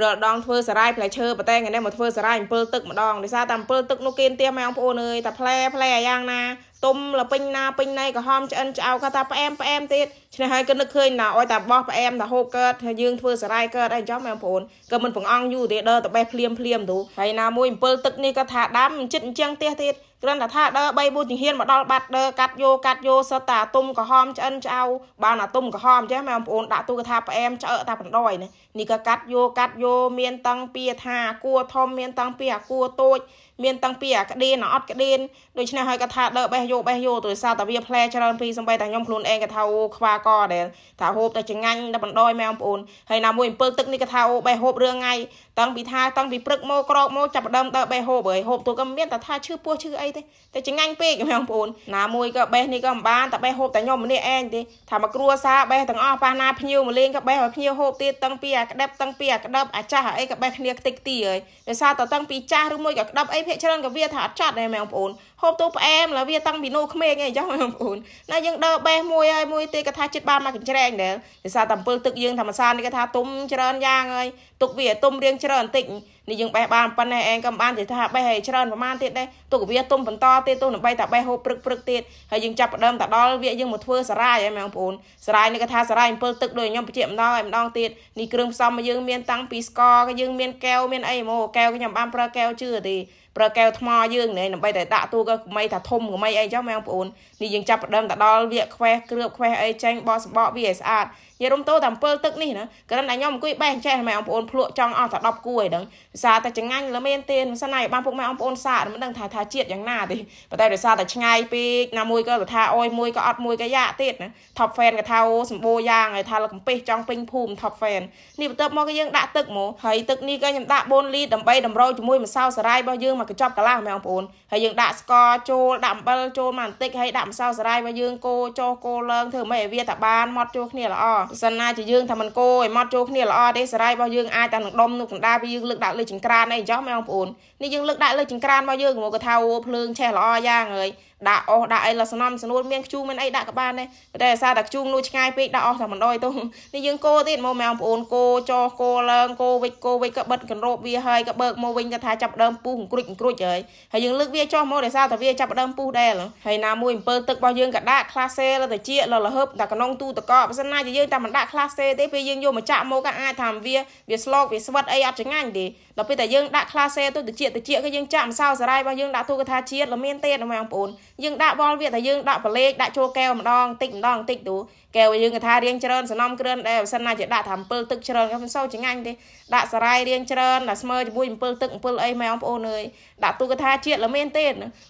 រដងធ្វើសារាយផ្លែឈើប៉ុន្តែថ្ងៃនេះមកធ្វើសារាយអំពិលទឹកម្ដងដោយសារតែអំពិលទឹកនោះគេទៀមម៉ែបងប្អូនអើយតែផ្លែផ្លែយ៉ាងណាទុំលពេញណាពេញណៃក្រហមឆ្អិនឆ្អៅគាត់ថាផ្អែមផ្អែមទៀតឆ្នេះហើយគេនឹកឃើញណាអោយតែបោះផ្អែមតែហូបកើតហើយយើងធ្វើសារាយកើតអីចឹងម៉ែបងប្អូនក៏មិនប្រអងយូរទេដើរតែបេះភ្លាមភ្លាមទៅហើយណាមួយអំពិលទឹកនេះគាត់ថាដាំចិត្តអញ្ចឹងទៀតទៀតគ្រាន់តែថាដើរ3 4ជំហានមកដល់បាត់ដើរកាត់យោកាត់យោសតតែអាទុំក្រហមឆ្អិនឆ្អៅបានអាទុំក្រហមចេះម៉ែបងប្អូនដាក់ទូកថាផ្អែមឆ្អើតាបណ្ដោយនេះនេះក៏កាត់យោកាត់យោមានតាំងពីថាគួធំមានតាំងពីអាគួតូច មានតាំងពីអាក្ដៀនអាអត់ក្ដៀនដូច្នេះហើយក៏ថាដើរបេះយោបេះយោដោយសារតែវាផ្លែច្រើនពីសំបីតែខ្ញុំខ្លួនឯងក៏ថាអូខ្វាកដែរថាហូបតែចងាញ់តែបណ្ដោយម៉ែបងប្អូនហើយណាមួយអំពិលទឹកនេះក៏ថាអូបេះហូបរឿងថ្ងៃតាំងពីថាតាំងពីព្រឹកមកក្រោកមកចាប់ដើមដើរបេះហូបហើយហូបទូក៏មានតែថាឈឺពោះឈឺអីទេតែចងាញ់ពេកបងប្អូនណាមួយក៏បេះនេះក៏មិនបានតែបេះហូបតែខ្ញុំម្នាក់ឯងទេថាមកគ្រួសារបេះទាំងអស់ប៉ះណាភ្ញៀវមកលេងក៏បេះឲ្យភ្ញៀវហូបទៀតតាំងពីអាក្ដិបតាំងពីអាក្ដិបអាចាស់អីក៏បេះគ្នាខ្ទេចខ្ទីហើយដោយសារតែតាំងពីចាស់ឬមួយក៏ក្ដិបអីភាកច្រើនក៏វាថាអត់ចត់ដែរបងប្អូនហូបទូផ្អែមឡើយវាតាំងពីនោះក្មេងឯងចុះបងប្អូនណាយើងដើរបេះមួយហើយមួយទៀតគាត់ថាចិត្តបានមកកញ្ច្រែងដែរដោយសារតែអំពិលទឹកយើងធម្មសានេះគាត់ថាទុំច្រើនយ៉ាងហើយទុកវាទុំរៀងច្រើនបន្តិចនេះយើងបេះបានប៉ុណ្ណេះឯងក៏បាននិយាយថាបេះឲ្យច្រើនប្រហែលទៀតដែរទុកវាទុំបន្តទៀតទោះបីតែបេះហូបព្រឹកព្រឹកទៀតហើយយើងចាប់ផ្ដើមតដល់វាយើងមកធ្វើសារាយឯងបងប្អូនសារាយនេះគាត់ថាសារាយអំពិលទឹកដូចខ្ញុំបញ្ជាក់ម្ដងឯម្ដងទៀតនេះគ្រឿងផ្សំរបស់យើងមាន តាំងពីស្ករក៏យើងមានកែវមានអីហ្មងកែវខ្ញុំបានប្រើកែវជឿទេប្រើកែវថ្ម យើងណែដើម្បីតែដាក់ទូក៏កុំៃថាធំកុំៃអីចឹងម៉ែបងប្អូននេះយើងចាប់ផ្ដើមទៅដល់វាខ្វេះគ្រឿបខ្វេះអីចេញបោះសម្បកវាឲ្យស្អាតនិយាយរំតោតាមពលទឹកនេះណាគ្រាន់តែខ្ញុំអង្គុយបេះចេះម៉ែបងប្អូនភ្លក់ចង់អស់តែ10គូឯហ្នឹងដោយសារតែចងាញ់លមែនទេមិនសិនណាបានពុកម៉ែបងប្អូនសាកមិនដឹងថាថាជាតិយ៉ាងណាទេប៉ុន្តែដោយសារតែឆ្ងាយពេកណាមួយក៏ថាអុយមួយក៏អត់មួយក៏យ៉ាទៀតណា top fan ក៏ថាអូសម្បូរយ៉ាងហើយថាលកំពេះចង់ពេញភូមិ top fan នេះបន្ទាប់មកក៏យើងដាក់ទឹកមកហើយទឹកនេះក៏ខ្ញុំដាក់4លីត្រដើម្បីតម្រូវជាមួយម្សៅសារាយរបស់យើងមួយកញ្ចប់កន្លះមែនបងប្អូនហើយយើងដាក់ស្ករចូលដាក់អំបិលចូលមកបន្តិចហើយដាក់ម្សៅសារាយរបស់យើងកូរចោះកូរឡើងធ្វើម៉េចឲ្យវាតាបានម៉ត់ចូលគ្នាល្អសិនណាជាយើងថាមិនកូរឲ្យម៉ត់ចូលគ្នាល្អទេសារាយរបស់យើងអាចតែនឹងដុំនោះកណ្ដាលពីយើងលើកដាក់លើចង្ក្រានអីអញ្ចឹងមែនបងប្អូននេះយើងលើកដាក់លើចង្ក្រានរបស់យើងមកក៏ថាអូភ្លើងឆេះល្អយ៉ាងហើយដាក់អស់ដាក់អីលសនំសនួនមានខ្ជូរមានអីដាក់ក៏បានដែរប៉ុន្តែអាសាតែខ្ជូរនោះឆ្ងាយពេកដាក់អស់តែមិនដយទៅនេះយើងកូរទៀតមកមែនបងប្អូនគោចោះគោឡើងគោវិចគោវិចក៏បិទកន្រោបវាហើយក៏បើកមកវិញក៏ថាចាប់ដើមពុះអង្គ្រុចគ្រួចហើយហើយយើងលើកវាចុះមកដោយសារតែវាចាប់ដើមពុះដែរហើយណាមួយអំពើទឹករបស់យើងក៏ដាក់ខ្លាសេលើទៅជាលលហឹបតែក្នុងទូតកបើសិនណាជាយើងតែមិនដាក់ខ្លាសេទេពេលយើងយកមកចាក់មកក៏អាចថាវាវាស្លោកវាស្វិតអីអត់ចងាញ់ទេដល់ពេលតែយើងដាក់ខ្លាសេទៅទៅជាទៅជាគឺយើងចាក់ម្សៅសារាយរបស់យើងដាក់ទូកថាជាតិល្មមានទេបងប្អូនយើងដាក់បលវាតែយើងដាក់ប្រលេខដាក់ចូលកែវម្ដងតិចម្ដងតិចទូកែវយើងក៏ថារៀងច្រើនសំណំគ្រឿនដែរបើសិនណាជាដាក់ថាអំពិលទឹកច្រើនក៏មិនសូវចងាញ់ទេដាក់សារាយរៀងច្រើនដាក់ស្មើជាមួយអំពិលទឹកអំពិលអីម៉ែបងប្អូនអើយដាក់ទូកថាជាតិល្មៀនទេ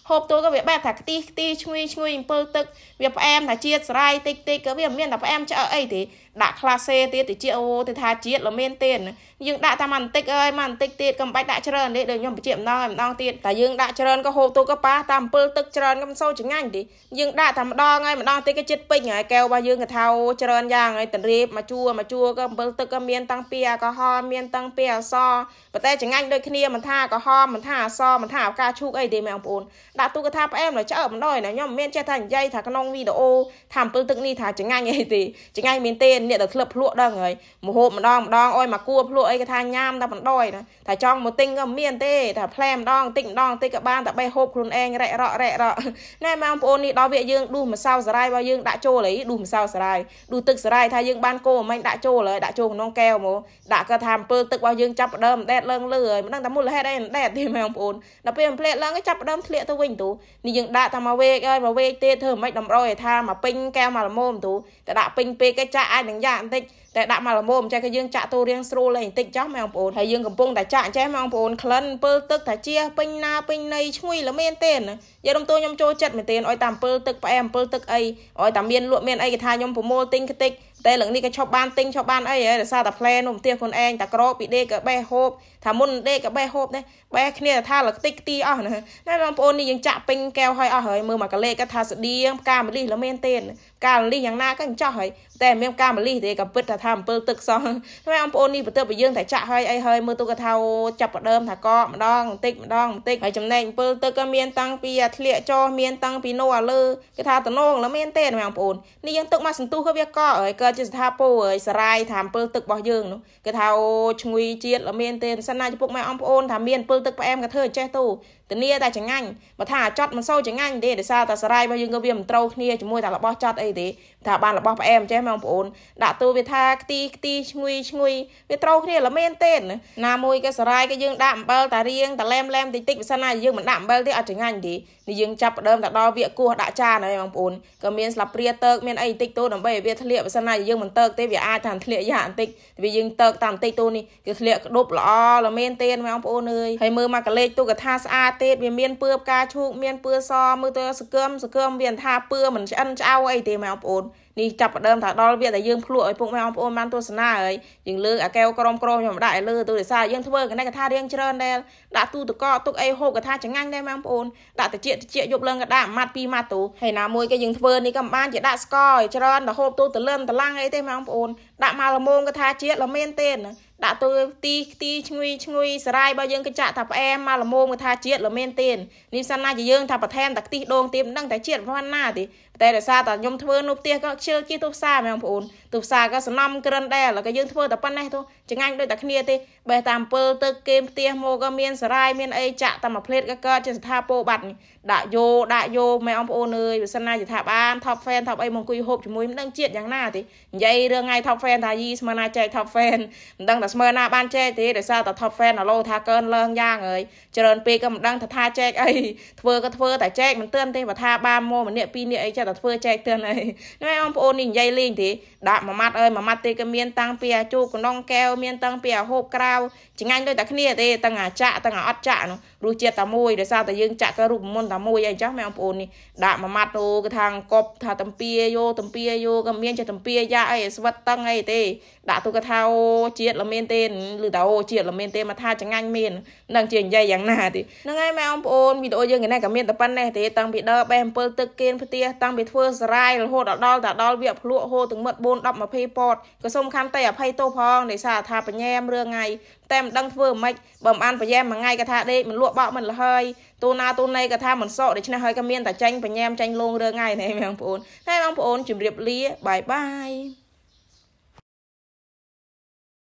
ហូបទូក៏វាបែបថាខ្ទីខ្ទីឈ្ងុយឈ្ងុយអំពិលទឹក វាផ្អែមថាជាតិស្រាយតិចតិចក៏វាមិនមានតែផ្អែមឆ្អើអីទេដាក់ខ្លាសេទៀតទៅជាអូទៅថាជាតិល្មៀនទេយើងដាក់តែមកបន្តិចអើយមកបន្តិចទៀតកុំបាច់ដាក់ច្រើនទេដូចខ្ញុំបញ្ជាក់ម្ដងម្ដងទៀតតែយើងដាក់ច្រើនក៏ហូបទូក៏ប៉ះតាមអំពិលទឹកច្រើនក៏មិនសូវចង្អាញ់ទេយើងដាក់តែម្ដងហើយម្ដងទៀតក៏ចិត្តពេញហើយកែវរបស់យើងក៏ថាអូច្រើនយ៉ាងហើយតរៀបមកជួមកជួក៏អំពិលទឹកក៏មានតាំងពីអាកោហលមានតាំងពីអសប៉ុន្តែចង្អាញ់ដូចគ្នាមិនថាអាកោហលមិនថាអសសមិនថាផ្កាឈូកអីទេមែនបងប្អូនដាក់ទូកថាផ្អែមដល់ឆ្អើបណ្ដោយណាខ្ញុំមិនមែនចេះថានិយាយថាក្នុងវីដេអូថាអំពើទឹកនេះថាចងាញ់អីទេចងាញ់មែនទេអ្នកដែលធ្លាប់ភ្លក់ដឹងហើយមហូបម្ដងម្ដងអុយមកគួភ្លក់អីគេថាញ៉ាំតែបណ្ដោយណាថាចង់មកទិញក៏មានទេថាផ្លែម្ដងតិចម្ដងតិចក៏បានតែបេះហូបខ្លួនឯងរែករករែករកណែមែនបងប្អូននេះដល់វាយើងដួសម្សៅសារាយរបស់យើងដាក់ចូលអីដួសម្សៅសារាយដួទឹកសារាយថាយើងបានកោមិនដាក់ចូលហើយដាក់ចូលក្នុងកែវហ្មងដាក់ក៏ថាអំពើទឹករបស់យើងចាប់ដើមដេតលើងលឺហើយមិនដឹងតែមូលហេតុអីដេតទេមែនបងប្អូននដល់ពេលអំភ្លាក់ឡើងចាប់ដើមធ្លាក់ទៅវិញទូនេះយើងដាក់តែមកវេកហើយមកវេកទៀតធ្វើមិនខ្មិចតម្រូវឲ្យថាមកពេញកែវមកល្មមទូតែដាក់ពេញពេកគេចាក់អាចនឹងយ៉ាបន្តិចតែដាក់មកល្មមចេះគឺយើងចាក់ទូរៀងស្រួលឡើងបន្តិចចុះម៉ែបងប្អូនហើយយើងកំពុងតែចាក់ចេះម៉ែបងប្អូនក្លិនពិលទឹកតាជាពេញណាពេញណីឈ្ងុយល្មៀនទេនយាយរំតូខ្ញុំចូលចិត្តមែនទេឲ្យតាមពិលទឹកផ្អែមពិលទឹកអីឲ្យតាមានលក់មានអីគេថាខ្ញុំប្រមូលទិញខ្ទេចតែលឹងនេះក៏ឈប់បានទិញឈប់បានអីហើយរសារតែផ្លែនំទៀសខ្លួនឯងតាក្រពីដេកក៏បេះហូបថាមុនដេកក៏បេះហូបដែរបេះគ្នាថាលខ្ទេចខ្ទីអស់ណាបងប្អូននេះយើងចាក់ពេញកែវឲ្យអស់ហើយមើលមកកលេក៏ថាស្ដៀងផ្កាម្លិះល្មៀនទេការលីសយ៉ាងណាក៏អញ្ចោះហើយតែមានការមលីសទេក៏ពិតថាថាអំពើទឹកសោះហើយបងប្អូននេះប្រទៅបើយើងតែចាក់ហើយអីហើយមើលទូកថាចាប់ផ្ដើមថាក៏ម្ដងបន្តិចម្ដងបន្តិចហើយចំណែកអំពើទឹកក៏មានតាំងពីអាធ្លាក់ចោះមានតាំងពីនោះអាលើគេថាតំណងឡើមានទេបងប្អូននេះយើងទុកមកសន្ទុះក៏វាក៏ហើយក៏ជាស្ថាពរហើយសរាយថាអំពើទឹករបស់យើងនោះគេថាអូឈ្ងុយជាតិឡើមានទេមិនសិនណាចំពុកម៉ែអងប្អូនថាមានអំពើទឹកផ្អែមក៏ធ្វើចេះទៅធានាតែចងាញ់បើថាអាចត់មិនសូវចងាញ់ទេដោយសារតែសរាយរបស់យើងក៏វាមិនត្រូវគ្នាជាមួយតែរបស់ចត់អីទេថាបានរបស់ផ្អែមចេះបងប្អូនដាក់ទូវាថាខ្ទីខ្ទីឈ្ងុយឈ្ងុយវាត្រូវគ្នាល្មមែនទេណាមួយក៏សរាយក៏យើងដាក់អំបិលតារៀងតាឡែមឡែមតិចតិចបើសិនណាយើងមិនដាក់អំបិលទេអត់ចង្ហាញទេនេះយើងចាប់ដើមតែដល់វាគោះដាក់ចានហើយបងប្អូនក៏មានស្លាបព្រាទៅកមានអីតិចតូដើម្បីឲ្យវាធ្លាក់បើសិនណាយើងមិនទៅកទេវាអាចថាធ្លាក់យ៉ាបន្តិចវាយើងទៅកតាមតិចតូនេះគឺធ្លាក់ក្ដប់ល្អល្មមែនទេបងប្អូនអើយហើយមើលមកកលេចទូកថាស្អាតទេវាមានពឿផ្កាឈូកមានពឿសមើលទៅសកឹមសកឹមវាថាពឿមិនឆ្អិនឆ្អៅអីទេម៉ែបងប្អូននេះចាប់ផ្ដើមថាដល់វាតែយើងភ្លក់ឲ្យពុកម៉ែបងប្អូនបានទស្សនាហើយយើងលើកអាកែវក្រមក្រខ្ញុំដាក់ឲ្យលើទូរស័ព្ទយើងធ្វើកណេះកថារៀងច្រើនដែរដាក់ទូតកទុកអីហូបកថាចងាញ់ដែរម៉ែបងប្អូន ដាក់តិចតិចយប់លឹងក៏ដាក់ម៉ាត់ពីរម៉ាត់ទូហើយណាមួយគេយើងធ្វើនេះក៏មិនបានជាដាក់ស្កឲ្យច្រើនទៅហូបទូតលឹមតឡាំងអីទេម៉ែបងប្អូនដាក់មកល្មមកថាជាតិល្មៀនទេណាដាក់ទូទីខ្ទីឈ្ងុយឈ្ងុយសរាយបើយើងគេចាក់ថាផ្អែមមកល្មមគេថាជាតិល្មែនទៀននេះសិនណាជាយើងថាបន្ថែមតែខ្ទីដូងទៀតមិនដឹងតែជាតិប៉ុណ្ណាទេតែដោយសារតែខ្ញុំធ្វើនៅផ្ទះក៏ខ្ជិលជាទូផ្សារមែនបងប្អូនទូផ្សារក៏សំណំក្រិនដែរឥឡូវក៏យើងធ្វើតែប៉ុណ្ណេះទៅចង្អាញ់ដូចតែគ្នាទេបេះតាមអំពិលទឹកគេផ្ទះមកក៏មានសរាយមានអីចាក់តែមួយផ្លេតក៏កើតជាស្ថាពោបាត់ដាក់យោដាក់យោមែនបងប្អូនអើយបើសិនណាជាថាបានថប់ហ្វេនថប់អីមកអង្គុយហូបជាមួយមិនដឹងជាតិយ៉ាងណាទេនិយាយរឿងថ្ងៃថប់ហ្វេនថាយីស្មានណាចែកថប់ហ្វេនមិនដឹងតែស្មើណាបានជែកទេដោយសារតែ top fan ឡូថាកើនឡើងយ៉ាងហើយច្រើនពេកក៏មិនដឹងថាថាជែកអីធ្វើក៏ធ្វើតែជែកមិនទឿនទេបើថាបានមកម្នាក់ពីរនាក់អីចេះតែធ្វើជែកទឿនអីហ្នឹងឯងបងប្អូននេះនិយាយលេងទេដាក់មួយម៉ាត់អើយមួយម៉ាត់ទេក៏មានតាំងពីអាជូកកណ្ដងកែវមានតាំងពីអាហូបក្រៅចងាញ់ដូចតែគ្នាទេទាំងអាចាក់ទាំងអាអត់ចាក់នោះរសជាតិតែមួយដោយសារតែយើងចាក់ក៏រូបមន្តតែមួយអីចឹងមែនបងប្អូននេះដាក់មួយម៉ាត់ទៅគឺថាកប់ថាតំពាយោតំពាយោក៏មានចេះតំពាយ៉ាអីស្វិតតឹងអីទេដាក់ទូកថាអូជាតិល្មីនទេឬតាអូជាតិល្មមែនទេមកថាចងាញ់មាននឹងជានិយាយយ៉ាងណាទីហ្នឹងហើយម៉ែអងប្អូនវីដេអូយើងនេះក៏មានតែប៉ុណ្ណេះទេតាំងពីដើរបេះអំពិលទឹកគៀនផ្ទះតាំងពីធ្វើសារាយរហូតដល់ដល់ដល់វាភ្លក់ហូរទាំងមាត់4 10 20ពតក៏សូមខន្តីអភ័យទោសផងដោយសារថាបញ្ញាមរឿងថ្ងៃតែមិនដឹងធ្វើម៉េចបើមិនអានប្រយែមមួយថ្ងៃក៏ថាដេកមិនលក់បោកមិនលហើយទូណាទូណីក៏ថាមិនសក់ដូច្នេះហើយក៏មានតែចាញ់ប្រញាមចាញ់លងរឿងថ្ងៃណែបងប្អូនតែបងប្អូនជម្រាបលាបាយបាយ